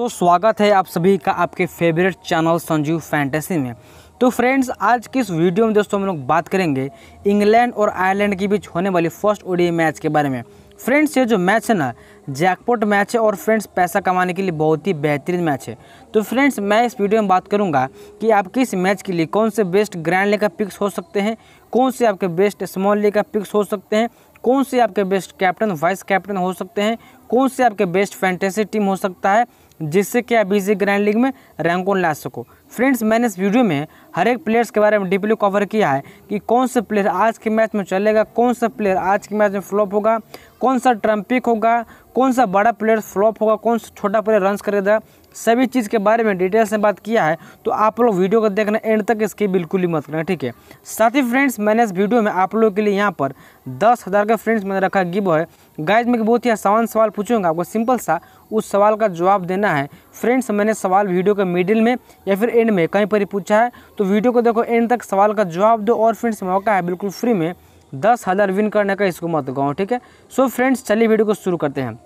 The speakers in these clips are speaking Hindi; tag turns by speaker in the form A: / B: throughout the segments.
A: दोस्तों स्वागत है आप सभी का आपके फेवरेट चैनल संजीव फैंटेसी में तो फ्रेंड्स आज की इस वीडियो में दोस्तों हम लोग बात करेंगे इंग्लैंड और आयरलैंड के बीच होने वाली फर्स्ट ओडीआई मैच के बारे में फ्रेंड्स ये जो मैच है ना जैकपॉट मैच है और फ्रेंड्स पैसा कमाने के लिए बहुत ही बेहतरीन मैच है तो फ्रेंड्स मैं इस वीडियो में बात करूंगा कि आपके इस मैच के लिए कौन से बेस्ट ग्रैंड ले का पिक्स हो सकते हैं कौन से आपके बेस्ट स्मॉल ले का पिक्स हो सकते हैं कौन से आपके बेस्ट कैप्टन वाइस कैप्टन हो सकते हैं कौन से आपके बेस्ट फैंटेसी टीम हो सकता है जिससे कि आप बीसी ग्रैंड लीग में रैंक ऑन ला सको फ्रेंड्स मैंने इस वीडियो में हर एक प्लेयर्स के बारे में डीपली कवर किया है कि कौन सा प्लेयर आज के मैच में चलेगा कौन सा प्लेयर आज के मैच में फ्लॉप होगा कौन सा ट्रम्पिक होगा कौन सा बड़ा प्लेयर फ्लॉप होगा कौन सा छोटा प्लेयर रन करेगा सभी चीज़ के बारे में डिटेल से बात किया है तो आप लोग वीडियो को देखना एंड तक इसकी बिल्कुल ही मत करना ठीक है साथ ही फ्रेंड्स मैंने इस वीडियो में आप लोगों के लिए यहाँ पर दस हज़ार का फ्रेंड्स मैंने रखा गिव है गाइज मैं बहुत ही आसान सवाल पूछूंगा आपको सिंपल सा उस सवाल का जवाब देना है फ्रेंड्स मैंने सवाल वीडियो के मिडिल में या फिर एंड में कहीं पर ही पूछा है तो वीडियो को देखो एंड तक सवाल का जवाब दो और फ्रेंड्स मौका है बिल्कुल फ्री में दस हज़ार विन करने का इसको मत गाँव ठीक है सो फ्रेंड्स चलिए वीडियो को शुरू करते हैं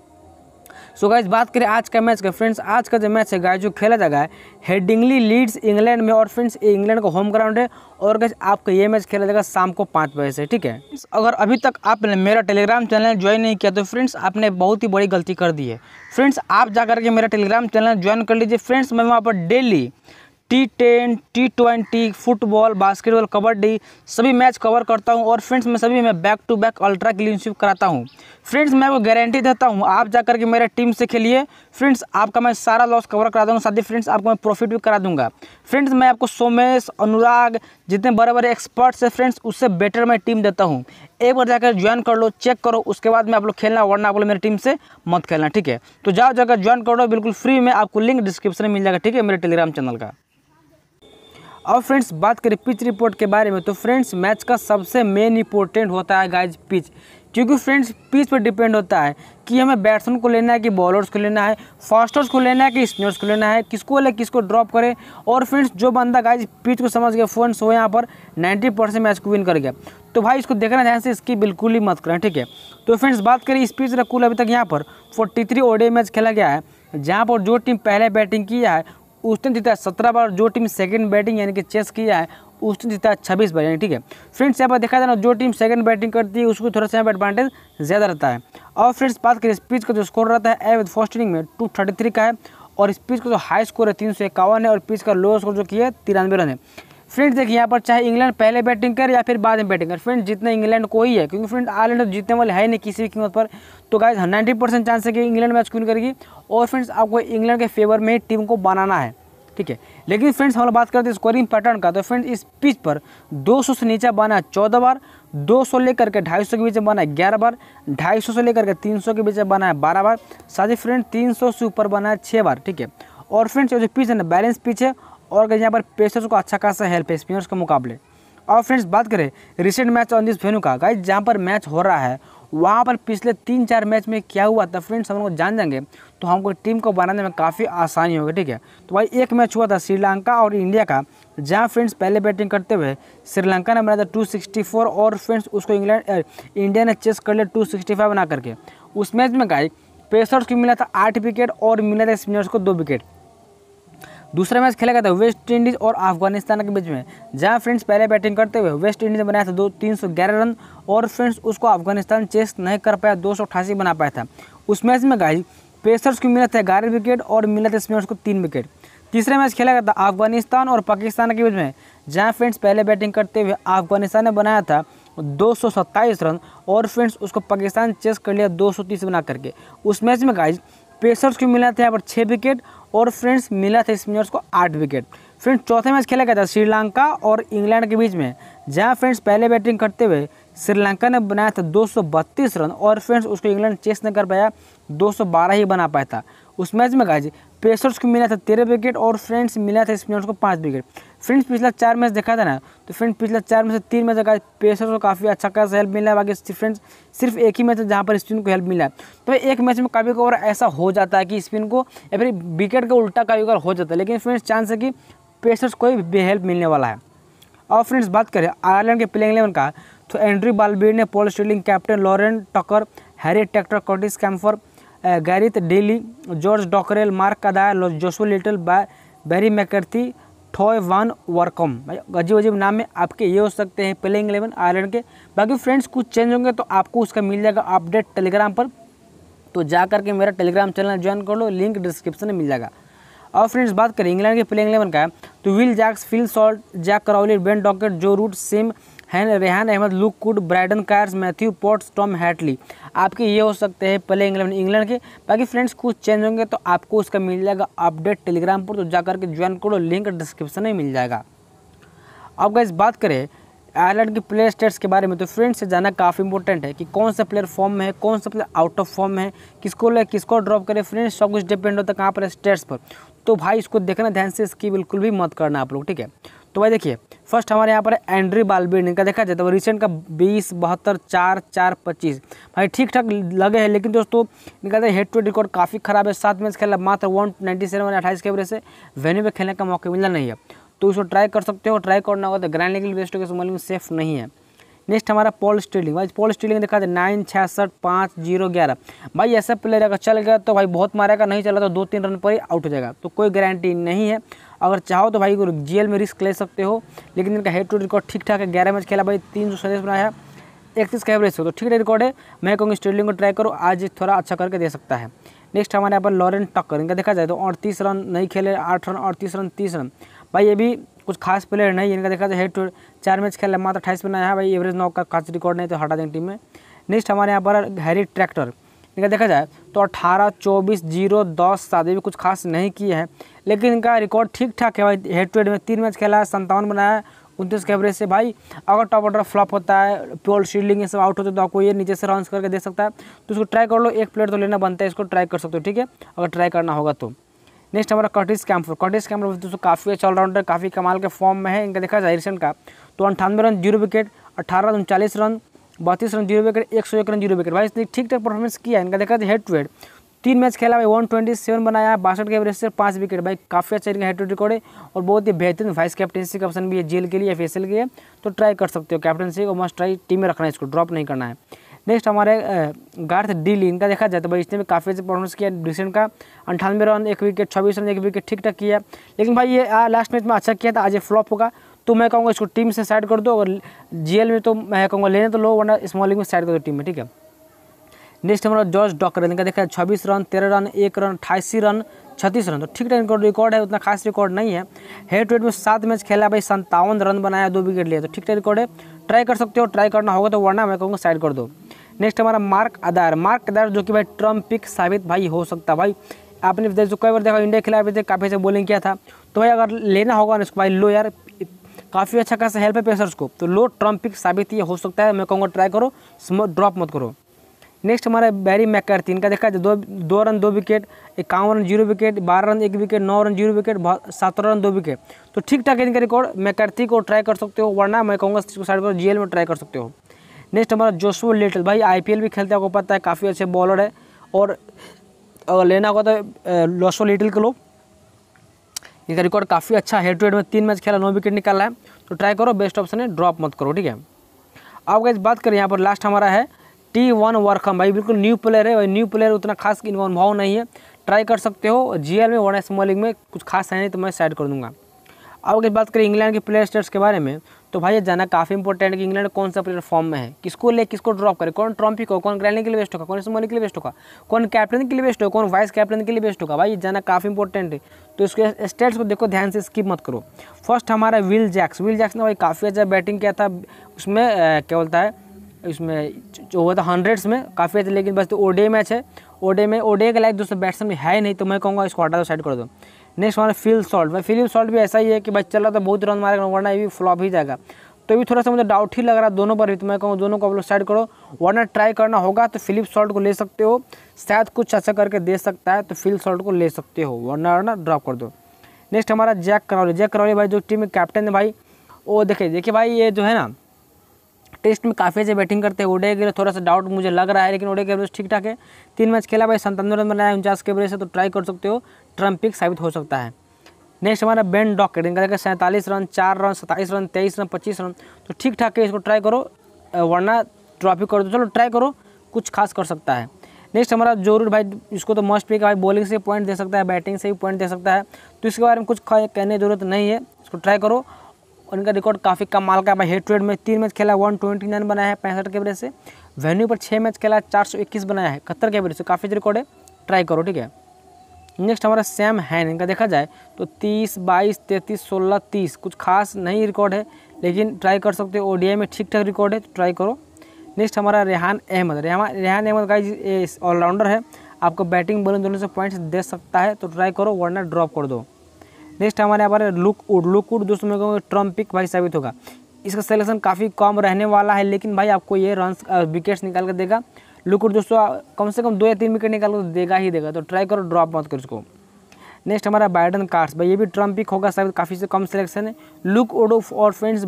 A: सो गाइज बात करें आज का मैच का फ्रेंड्स आज का जो मैच है गाइज जो खेला जा है हेडिंगली लीड्स इंग्लैंड में और फ्रेंड्स ये इंग्लैंड का होम ग्राउंड है और गाइज आपका ये मैच खेला जाएगा शाम को पाँच बजे से ठीक है अगर अभी तक आपने मेरा टेलीग्राम चैनल ज्वाइन नहीं किया तो फ्रेंड्स आपने बहुत ही बड़ी गलती कर दी है फ्रेंड्स आप जा करके मेरा टेलीग्राम चैनल ज्वाइन कर लीजिए फ्रेंड्स मैं वहाँ पर daily T ten T twenty football basketball kabaddi सभी मैच कवर करता हूँ और फ्रेंड्स मैं सभी में बैक टू बैक अल्ट्रा क्लीनशिप कराता हूँ फ्रेंड्स मैं वो गारंटी देता हूँ आप जा करके मेरे टीम से खेलिए फ्रेंड्स आपका मैं सारा लॉस कवर करा दूँगा साथ ही फ्रेंड्स आपको मैं प्रॉफिट भी करा दूंगा फ्रेंड्स मैं आपको सोमेश अनुराग जितने बड़े बड़े एक्सपर्ट्स हैं फ्रेंड्स उससे बेटर मैं टीम देता हूँ एक बार जाकर ज्वाइन कर लो चेक करो उसके बाद में आप लोग खेलना वरना आप लोग मेरे टीम से मत खेलना ठीक है तो जाओ जाकर ज्वाइन लो बिल्कुल फ्री में आपको लिंक डिस्क्रिप्शन में मिल जाएगा ठीक है मेरे टेलीग्राम चैनल का और फ्रेंड्स बात करें पिच रिपोर्ट के बारे में तो फ्रेंड्स मैच का सबसे मेन इंपॉर्टेंट होता है गाइज पिच क्योंकि फ्रेंड्स पिच पर डिपेंड होता है कि हमें बैट्समैन को लेना है कि बॉलर्स को लेना है फास्टर्स को लेना है कि स्पिनर्स को लेना है किसको ले किसको ड्रॉप करें और फ्रेंड्स जो बंदा गाइज पिच को समझ गया फ्रेंड्स वो यहाँ पर 90 परसेंट मैच को विन कर गया तो भाई इसको देखना ध्यान से इसकी बिल्कुल ही मत करें ठीक है तो फ्रेंड्स बात करें इस पिच का कुल अभी तक यहाँ पर फोर्टी थ्री मैच खेला गया है जहाँ पर जो टीम पहले बैटिंग किया है उसने जीता है सत्रह बार जो टीम सेकंड बैटिंग यानी कि चेस किया है उसने जीता है छब्बीस बार यानी ठीक है फ्रेंड्स यहाँ पर देखा जाए जो टीम सेकंड बैटिंग करती है उसको थोड़ा सा यहाँ पर एडवांटेज ज़्यादा रहता है और फ्रेंड्स बात करें स्पीच का जो स्कोर रहता है एवं फर्स्ट इनिंग में टू थर्टी थ्री का है और स्पीच का जो हाई स्कोर है तीन सौ इक्यावन है और पिच का लोअर स्कोर जो किया है तिरानवे रन है फ्रेंड्स देखिए यहाँ पर चाहे इंग्लैंड पहले बैटिंग कर या फिर बाद में बैटिंग कर फ्रेंड्स जितना इंग्लैंड को ही है क्योंकि फ्रेंड आयरलैंड जीतने वाले है नहीं किसी भी कीमत पर तो गाइज नाइन्टी परसेंट चांस है कि इंग्लैंड मैच क्विन करेगी और फ्रेंड्स आपको इंग्लैंड के फेवर में टीम को बनाना है ठीक है लेकिन फ्रेंड्स हम लोग बात करते हैं स्कोरिंग पैटर्न का तो फ्रेंड्स इस पिच पर सौ से नीचे बना चौदह बार सौ लेकर के सौ के बीच में बना है ग्यारह बार सौ से लेकर के सौ के बीच में बना है बारह बार साथ ही फ्रेंड सौ से ऊपर बना है छः बार ठीक है और फ्रेंड्स जो पिच है ना बैलेंस पिच है और गई यहाँ पर पेसर्स को अच्छा खासा हेल्प है स्पिनर्स के मुकाबले और फ्रेंड्स बात करें recent match on this venue का गाइज जहाँ पर मैच हो रहा है वहाँ पर पिछले तीन चार मैच में क्या हुआ था फ्रेंड्स हम लोग जान जाएंगे तो हमको टीम को बनाने में काफ़ी आसानी होगी ठीक है तो भाई एक मैच हुआ था श्रीलंका और इंडिया का जहाँ फ्रेंड्स पहले बैटिंग करते हुए श्रीलंका ने बनाया था टू और फ्रेंड्स उसको इंग्लैंड इंडिया ने चेस कर लिया टू बना करके उस मैच में गाई पेसर्स को मिला था आठ विकेट और मिला था स्पिनर्स को दो विकेट दूसरा मैच खेला गया था वेस्ट इंडीज़ और अफगानिस्तान के बीच में जहां फ्रेंड्स पहले बैटिंग करते हुए वेस्ट इंडीज़ ने बनाया था दो तीन सौ ग्यारह रन और फ्रेंड्स उसको अफगानिस्तान चेस नहीं कर पाया दो सौ अठासी बना पाया था उस मैच में गाय पेसर्स को मिला था ग्यारह विकेट और मिला था स्पिनर्स को तीन विकेट तीसरा मैच खेला गया था अफगानिस्तान और पाकिस्तान के बीच में जहाँ फ्रेंड्स पहले बैटिंग करते हुए अफगानिस्तान ने बनाया था दो रन और फ्रेंड्स उसको पाकिस्तान चेस कर लिया 230 बना करके उस मैच में गाइज पेसर्स को मिला था यहाँ पर छः विकेट और फ्रेंड्स मिला था स्पिनर्स को आठ विकेट फ्रेंड्स चौथे मैच खेला गया था श्रीलंका और इंग्लैंड के बीच में जहां फ्रेंड्स पहले बैटिंग करते हुए श्रीलंका ने बनाया था दो रन और फ्रेंड्स उसको इंग्लैंड चेस नहीं कर पाया दो ही बना पाया था उस मैच में गाजी पेसर्स को मिला था तेरह विकेट और फ्रेंड्स मिला था स्पिनर्स को पाँच विकेट फ्रेंड्स पिछला चार मैच देखा था ना तो फ्रेंड्स पिछला चार मैच से तीन मैच का पेसर को काफ़ी अच्छा खास हेल्प मिला है बाकी फ्रेंड्स सिर्फ एक ही मैच है जहाँ पर स्पिन को हेल्प मिला है तो एक मैच में कभी कभार ऐसा हो जाता है कि स्पिन को या फिर विकेट का उल्टा कभी कभार हो जाता है लेकिन फ्रेंड्स चांस है कि पेसर्स को भी हेल्प मिलने वाला है और फ्रेंड्स बात करें आयरलैंड के प्लेइंग इलेवन का तो एंड्री बालबीर ने पॉल स्टेलिंग कैप्टन लॉरेंट Tucker Harry Tector Curtis Campher Gareth Delany George Dockrell Mark Adair Josh little बैरी मैकर्थी ठॉय वन वर्कम भाई अजीब अजीब नाम में आपके ये हो सकते हैं प्लेइंग एलेवन आयरलैंड के बाकी फ्रेंड्स कुछ चेंज होंगे तो आपको उसका मिल जाएगा अपडेट टेलीग्राम पर तो जा करके मेरा टेलीग्राम चैनल ज्वाइन कर लो लिंक डिस्क्रिप्शन में मिल जाएगा और फ्रेंड्स बात करें इंग्लैंड के प्लेइंग एलेवन का तो Will Jacks Phil Salt Zak Crawley Ben Duckett Joe Root सिम हैं Rehan Ahmed Luke Wood Brydon Carse Matthew Potts Tom Hartley आपके ये हो सकते हैं पहले इंग्लैंड इंग्लैंड के बाकी फ्रेंड्स कुछ चेंज होंगे तो आपको उसका मिल जाएगा अपडेट टेलीग्राम पर तो जाकर के ज्वाइन करो लिंक डिस्क्रिप्शन में मिल जाएगा अब गैस बात करें आयरलैंड की प्लेयर स्टेट्स के बारे में तो फ्रेंड्स से जाना काफ़ी इंपॉर्टेंट है कि कौन सा प्लेयर फॉर्म में है कौन सा प्लेयर आउट ऑफ फॉर्म है किसको ले किसको ड्रॉप करे फ्रेंड्स सब कुछ डिपेंड होता है कहाँ पर स्टेट्स पर तो भाई इसको देखना ध्यान से इसकी बिल्कुल भी मत करना आप लोग ठीक है तो भाई देखिए फर्स्ट हमारे यहाँ पर एंड्री बालबीड इनका देखा जाए तो रिसेंट का बीस बहत्तर चार चार पच्चीस भाई ठीक ठाक लगे हैं लेकिन दोस्तों इनका हेड टू रिकॉर्ड काफ़ी खराब है सात मैच खेला मात्र वन नाइन्टी सेवन अट्ठाईस के एवरेज से वेन्यू पर खेलने का मौका मिला नहीं है तो इसको ट्राई कर सकते हो ट्राई करना होगा तो ग्रैंड लीग बेस्ट होकर स्मॉलिंग सेफ नहीं है नेक्स्ट हमारा पॉल स्टीलिंग भाई पॉल स्टीलिंग देखा जाए नाइन छियासठ पाँच जीरो ग्यारह भाई ऐसा प्लेयर अगर चल गया तो भाई बहुत मारेगा नहीं चला तो दो तीन रन पर ही आउट हो जाएगा तो कोई गारंटी नहीं है अगर चाहो तो भाई जी में रिस्क ले सकते हो लेकिन इनका हेड टू रिकॉर्ड ठीक ठाक है ग्यारह मैच खेला भाई तीन सौ सैंतीस बनाया इकतीस का एवरेज हो तो ठीक है रिकॉर्ड है मैं कहूँगी स्टेडियम को ट्राई करो आज थोड़ा अच्छा करके दे सकता है नेक्स्ट हमारे यहाँ पर लॉरेंट टक्कर इनका देखा जाए तो अड़तीस रन नहीं खेले आठ रन अड़तीस रन तीस रन भाई ये भी कुछ खास प्लेयर नहीं इनका देखा जाए हेड टू चार मैच खेला मात्र अट्ठाईस बनाया है भाई एवरेज नौ का खास रिकॉर्ड नहीं तो हटा देंगे टीम में नेक्स्ट हमारे यहाँ पर हैरी ट्रैक्टर इनका देखा जाए तो अठारह चौबीस जीरो दस शादी भी कुछ खास नहीं किए हैं लेकिन इनका रिकॉर्ड ठीक ठाक है भाई हेड टू हेड में तीन मैच खेला है संतावन बनाया उनतीस के एवरेज से भाई अगर टॉप ऑर्डर फ्लॉप होता है प्योर शील्डिंग ये सब आउट होता है तो आपको ये नीचे से रन करके दे सकता है तो उसको ट्राई कर लो एक प्लेयर तो लेना बनता है इसको ट्राई कर सकते हो ठीक है अगर ट्राई करना होगा तो नेक्स्ट हमारा कटिस कैम्पर कटिस कैम्पुर दोस्तों काफ़ी अच्छा ऑलराउंडर काफ़ी कमाल के फॉर्म में है इनका देखा जाए रिसेंट का तो अंठानवे रन जीरो विकेट अट्ठारह उनचालीस रन बत्तीस रन जीरो विकेट एक सौ एक रन जीरो विकेट भाई इसने ठीक ठाक परफॉर्मेंस किया है इनका देखा था हेड टू हेड तीन मैच खेला भाई वन ट्वेंटी सेवन बनाया है बासठ के एवरेज से पाँच विकेट भाई काफ़ी अच्छा इनका हेड टू रिकॉर्ड है और बहुत ही बेहतरीन वाइस कैप्टनसी का ऑप्शन भी है जेल के लिए एफ के लिए तो ट्राई कर सकते हो कैप्टनसी को मस्ट ट्राई टीम में रखना है इसको ड्रॉप नहीं करना है नेक्स्ट हमारे गार्थ डीली इनका देखा जाए तो भाई इसने भी काफ़ी अच्छा परफॉर्मेंस किया डिसेंट का अंठानवे रन एक विकेट छब्बीस रन एक विकेट ठीक ठाक किया लेकिन भाई ये लास्ट मैच में अच्छा किया था आज ये फ्लॉप होगा तो मैं कहूँगा इसको टीम से साइड कर दो अगर जीएल में तो मैं कहूँगा लेने तो लो वरना स्मॉल में साइड कर दो टीम में ठीक है नेक्स्ट हमारा जॉर्ज डॉकर इनका देखा है छब्बीस रन तेरह रन एक रन अट्ठाईस रन छत्तीस रन तो ठीक ठाक इनका रिकॉर्ड है उतना खास रिकॉर्ड नहीं है हेड टू हेड में सात मैच खेला भाई संतावन रन बनाया दो विकेट लिया तो ठीक ठाक रिकॉर्ड है ट्राई कर सकते हो ट्राई करना होगा तो वरना मैं कहूँगा साइड कर दो नेक्स्ट हमारा मार्क अदार मार्क अदार जो कि भाई ट्रम्प पिक साबित भाई हो सकता भाई आपने जो कई बार देखा इंडिया के खिलाफ काफ़ी से बॉलिंग किया था तो भाई अगर लेना होगा ना इसको भाई लो यार काफ़ी अच्छा खासा हेल्प है पेसर्स को तो लो ट्रम्पिक साबित ये हो सकता है मैं कहूँगा ट्राई करो ड्रॉप मत करो नेक्स्ट हमारा बैरी मैकर्थी इनका देखा जाए दो दो रन दो विकेट इक्यावन रन जीरो विकेट बारह रन एक विकेट नौ रन जीरो विकेट सत्रह रन दो विकेट तो ठीक ठाक इनका रिकॉर्ड मैकर्थी को ट्राई कर सकते हो वरना मैं कहूँगा इसको साइड पर जीएल में ट्राई कर सकते हो नेक्स्ट हमारा जोशो लिटल भाई आईपीएल भी खेलते हैं आपको पता है काफ़ी अच्छे बॉलर है और अगर लेना होगा तो जोशो लिटल के लोग इनका रिकॉर्ड काफ़ी अच्छा हेड टू हेड में तीन मैच खेला नौ विकेट निकाला है तो ट्राई करो बेस्ट ऑप्शन है ड्रॉप मत करो ठीक है अब अगर बात करें यहाँ पर लास्ट हमारा है टी वन वर्कम भाई बिल्कुल न्यू प्लेयर है भाई न्यू प्लेयर उतना खास इनका अनुभव नहीं है ट्राई कर सकते हो जी में वन एस मॉलिंग में कुछ खास है नहीं तो मैं साइड कर दूंगा अब अगर बात करें इंग्लैंड के प्लेयर स्टेट्स के बारे में तो भाई ये जाना काफ़ी इंपॉर्टेंट कि इंग्लैंड कौन सा प्लेयर फॉर्म में है किसको ले किसको ड्रॉप करे कौन ट्रॉफी को कौन ग्रैंड के लिए बेस्ट होगा कौन सोनी के लिए बेस्ट होगा कौन कैप्टन के लिए बेस्ट होगा कौन वाइस कैप्टन के लिए बेस्ट होगा भाई ये जाना काफ़ी इंपॉर्टेंट है तो इसके स्टेट्स को देखो ध्यान से स्किप मत करो फर्स्ट हमारा विल जैक्स विल जैक्स ने भाई काफ़ी अच्छा बैटिंग किया था उसमें क्या बोलता है इसमें जो हुआ था हंड्रेड्स में काफ़ी अच्छा लेकिन बस तो ओडे मैच है ओडे में ओडे के लाइक दोस्तों बैट्समैन है नहीं तो मैं कहूँगा इसको हटा दो साइड कर दो नेक्स्ट हमारा फिल सॉल्ट भाई फील सॉल्ट भी ऐसा ही है कि भाई चला तो बहुत रन मारेगा वरना ये भी फ्लॉप ही जाएगा तो भी थोड़ा सा मुझे डाउट ही लग रहा है दोनों पर भी तो मैं कहूँ दोनों को आप लोग साइड करो वरना ट्राई करना होगा तो फिलिप सॉल्ट को ले सकते हो शायद कुछ अच्छा करके दे सकता है तो फिल सॉल्ट को ले सकते हो वरना वरना ड्रॉप कर दो नेक्स्ट हमारा जैक करौली जैक करौली भाई जो टीम में कैप्टन है भाई वो देखे देखिए भाई ये जो है ना टेस्ट में काफ़ी अच्छे बैटिंग करते हैं ओडे के लिए थोड़ा सा डाउट मुझे लग रहा है लेकिन ओडे के एवरेज ठीक ठाक है तीन मैच खेला भाई संतानवे रन बनाया उनचास के एवरेज से तो ट्राई कर सकते हो ट्रम्पिक साबित हो सकता है नेक्स्ट हमारा बेन डॉकेट इनका देखा सैंतालीस रन चार रन सत्ताईस रन तेईस रन पच्चीस रन तो ठीक ठाक है इसको ट्राई करो वरना ट्रॉफी कर दो चलो ट्राई करो कुछ खास कर सकता है नेक्स्ट हमारा जोरूर भाई इसको तो मस्ट पिक है भाई बॉलिंग से पॉइंट दे सकता है बैटिंग से भी पॉइंट दे सकता है तो इसके बारे में कुछ कहने की जरूरत नहीं है इसको ट्राई करो और इनका रिकॉर्ड काफ़ी कम माल का है भाई हेड टू हेड में तीन मैच खेला वन ट्वेंटी नाइन बनाया है पैंसठ के एवरेज से वेन्यू पर छः मैच खेला चार सौ इक्कीस बनाया है इकहत्तर के एवरेज से काफ़ी रिकॉर्ड अच्छा है ट्राई करो ठीक है नेक्स्ट हमारा सैम हैन इनका देखा जाए तो तीस बाईस तैंतीस सोलह तीस कुछ खास नहीं रिकॉर्ड है लेकिन ट्राई कर सकते हो ओडीआई में ठीक ठाक रिकॉर्ड है तो ट्राई करो नेक्स्ट हमारा रेहान अहमद रेहान रेहान अहमद का ऑलराउंडर है आपको बैटिंग बोलिंग दोनों से पॉइंट्स दे सकता है तो ट्राई करो वरना ड्रॉप कर दो नेक्स्ट हमारे यहाँ पर लुक उड दोस्तों मैं कहूँगा ट्रम्प पिक भाई साबित होगा इसका सिलेक्शन काफ़ी कम रहने वाला है लेकिन भाई आपको ये रन विकेट्स uh, निकाल कर देगा लुकुट दोस्तों कम से कम दो या तीन विकेट निकाल तो देगा ही देगा तो ट्राई करो ड्रॉप मत करो इसको नेक्स्ट हमारा बाइडन कार्स भाई ये भी ट्रम्प पिक होगा शायद काफ़ी से कम सिलेक्शन है लुक ओडो और फ्रेंड्स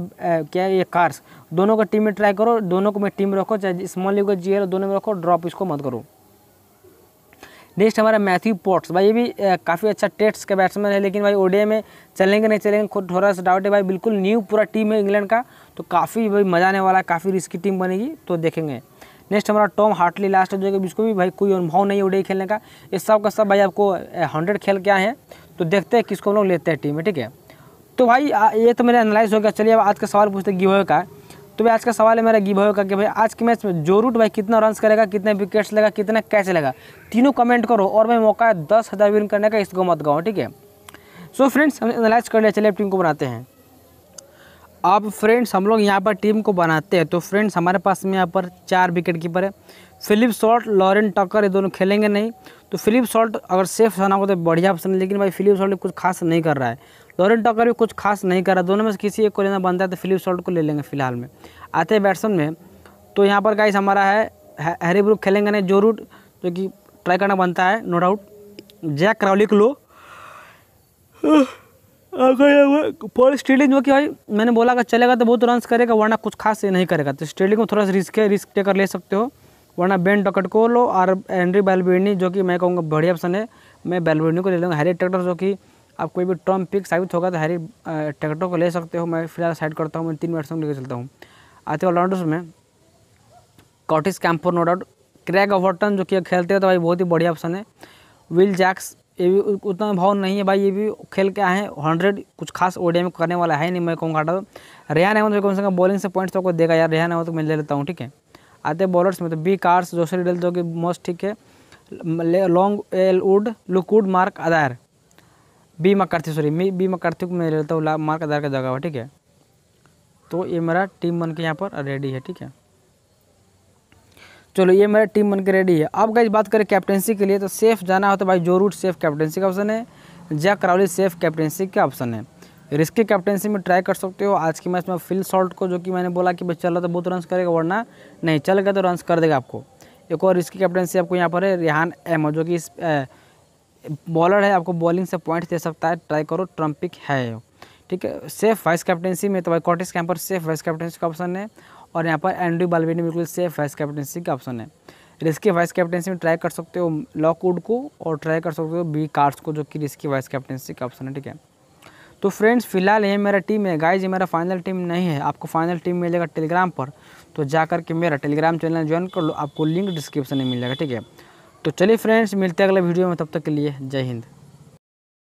A: क्या ये कार्स दोनों का टीम में ट्राई करो दोनों को मैं टीम रखो चाहे स्मॉल लीग का जी दोनों में रखो ड्रॉप इसको मत करो नेक्स्ट हमारा मैथ्यू पोर्ट्स भाई ये भी काफ़ी अच्छा टेस्ट का बैट्समैन है लेकिन भाई ओडिया में चलेंगे नहीं चलेंगे खुद थोड़ा सा डाउट है भाई बिल्कुल न्यू पूरा टीम है इंग्लैंड का तो काफ़ी भाई मज़ा आने वाला है काफ़ी रिस्की टीम बनेगी तो देखेंगे नेक्स्ट हमारा टॉम हार्टली लास्ट है जो कि इसको भी भाई कोई अनुभव नहीं है उड़े खेलने का ये सब का सब भाई आपको हंड्रेड खेल के आए हैं तो देखते हैं किसको हम लोग लेते हैं टीम में ठीक है तो भाई ये तो मेरा एनालाइज हो गया चलिए अब आज का सवाल पूछते हैं गिवोए का तो भाई आज का सवाल है मेरा गिवोए का कि भाई आज के मैच में जो रूट भाई कितना रन करेगा कितने विकेट्स लेगा कितना कैच लेगा तीनों कमेंट करो और भाई मौका है दस हज़ार विन करने का इसको मत गाओ ठीक है सो फ्रेंड्स हम एनालाइज कर लिया चलिए टीम को बनाते हैं अब फ्रेंड्स हम लोग यहाँ पर टीम को बनाते हैं तो फ्रेंड्स हमारे पास में यहाँ पर चार विकेट कीपर है फिलिप शॉर्ट लॉरेंट टकर ये दोनों खेलेंगे नहीं तो फिलिप शॉर्ट अगर सेफ होना हो तो बढ़िया ऑप्शन है लेकिन भाई फिलिप शॉर्ट कुछ खास नहीं कर रहा है लॉरेंट टकर भी कुछ खास नहीं कर रहा दोनों में से किसी एक को लेना बनता है तो फिलिप शॉर्ट को ले लेंगे फिलहाल में आते हैं बैट्समैन में तो यहाँ पर गाइस हमारा है हैरी ब्रुक खेलेंगे नहीं जो रूट जो कि ट्राई करना बनता है नो डाउट जैक क्राउलिक लो पॉल स्टेलिंग जो कि भाई मैंने बोला अगर चलेगा तो बहुत रन करेगा वरना कुछ खास नहीं करेगा तो स्टेडिंग को थोड़ा सा रिस्क है रिस्क टेकर ले सकते हो वरना बेन डकट को लो और एंड्री बैलबिनी जो कि मैं कहूँगा बढ़िया ऑप्शन है मैं बैलबिनी को ले लूँगा हैरी ट्रैक्टर जो कि आप कोई भी टर्म पिक साबित होगा तो हैरी ट्रैक्टर को ले सकते हो मैं फिलहाल साइड करता हूँ मैं तीन से लेकर चलता हूँ आते ऑलराउंडर्स में Curtis Campher no doubt Craig Overton जो कि खेलते हैं तो भाई बहुत ही बढ़िया ऑप्शन है विल जैक्स ये भी उतना भाव नहीं है भाई ये भी खेल के आए हैं हंड्रेड कुछ खास ओडिया में करने वाला है नहीं मैं कहूँगा तो रेहान अहमद कम से कम बॉलिंग से पॉइंट्स तो आपको देगा यार रेहान हो तो मैं ले लेता हूँ ठीक है आते बॉलर्स में तो बी कार्स सी डेल जो कि मोस्ट ठीक है long L Wood Luke Wood Mark Adair B McCarthy sorry me B McCarthy को मैं ले लेता हूँ मार्क आधार का जगह ठीक है तो ये मेरा टीम बन के यहाँ पर रेडी है ठीक है चलो ये मेरा टीम बनकर रेडी है अब गाइज बात करें कैप्टनसी के लिए तो सेफ जाना हो तो भाई जो रूट सेफ कैप्टनसी का ऑप्शन है जैक करावली सेफ कैप्टनसी का ऑप्शन है रिस्की कैप्टनसी में ट्राई कर सकते हो आज के मैच में फिल सॉल्ट को जो कि मैंने बोला कि भाई चल रहा तो बहुत रन करेगा वरना नहीं चल गया तो रन कर देगा आपको एक और रिस्की कैप्टनसी आपको यहाँ पर है रिहान एम जो कि इस बॉलर है आपको बॉलिंग से पॉइंट दे सकता है ट्राई करो ट्रम्पिक है ठीक है सेफ वाइस कैप्टनसी में तो भाई Curtis Campher safe vice captaincy का ऑप्शन है और यहाँ पर एंड्रू बालवेनी बिल्कुल सेफ वाइस कैप्टनसी का ऑप्शन है रिस्की वाइस कैप्टनसी में ट्राई कर सकते हो लॉकवुड को और ट्राई कर सकते हो बी कार्ड्स को जो कि रिस्की वाइस कैप्टनसी का ऑप्शन है ठीक है तो फ्रेंड्स फिलहाल ये मेरा टीम है गाइज ये मेरा फाइनल टीम नहीं है आपको फाइनल टीम मिलेगा टेलीग्राम पर तो जा करके मेरा टेलीग्राम चैनल ज्वाइन कर लो आपको लिंक डिस्क्रिप्शन में मिल जाएगा ठीक है तो चलिए फ्रेंड्स मिलते हैं अगले वीडियो में तब तक के लिए जय हिंद